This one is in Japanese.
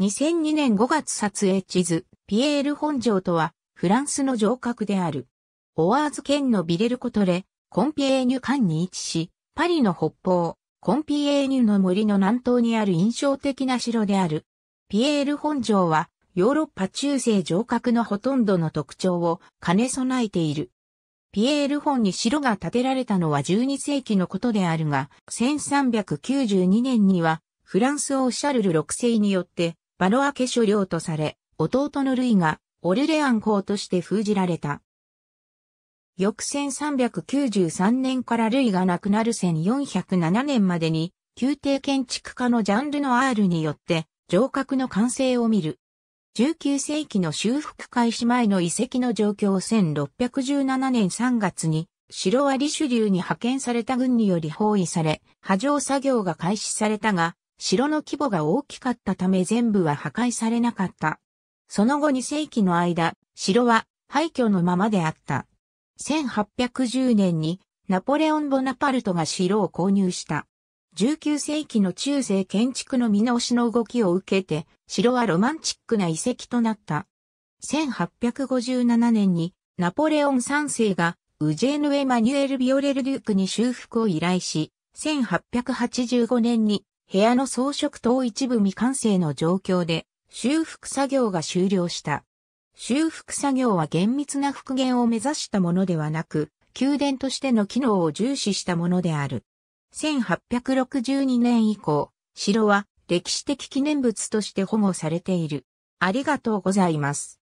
2002年5月撮影地図、ピエール本城とは、フランスの城郭である。オワーズ県のビレルコトレ、コンピエーニュ間に位置し、パリの北方、コンピエーニュの森の南東にある印象的な城である。ピエール本城は、ヨーロッパ中世城郭のほとんどの特徴を兼ね備えている。ピエール本に城が建てられたのは12世紀のことであるが、1392年には、フランス王シャルル6世によって、バロア家所領とされ、弟のルイがオルレアン公として封じられた。翌1393年からルイが亡くなる1407年までに、宮廷建築家のジャンルの R によって、城郭の完成を見る。19世紀の修復開始前の遺跡の状況1617年3月に、城はリシュリューに派遣された軍により包囲され、波状作業が開始されたが、城の規模が大きかったため全部は破壊されなかった。その後2世紀の間、城は廃墟のままであった。1810年にナポレオン・ボナパルトが城を購入した。19世紀の中世建築の見直しの動きを受けて、城はロマンチックな遺跡となった。1857年にナポレオン3世がウジェーヌ・エマニュエル・ビオレル・デュークに修復を依頼し、1885年に部屋の装飾等一部未完成の状況で修復作業が終了した。修復作業は厳密な復元を目指したものではなく、宮殿としての機能を重視したものである。1862年以降、城は歴史的記念物として保護されている。ありがとうございます。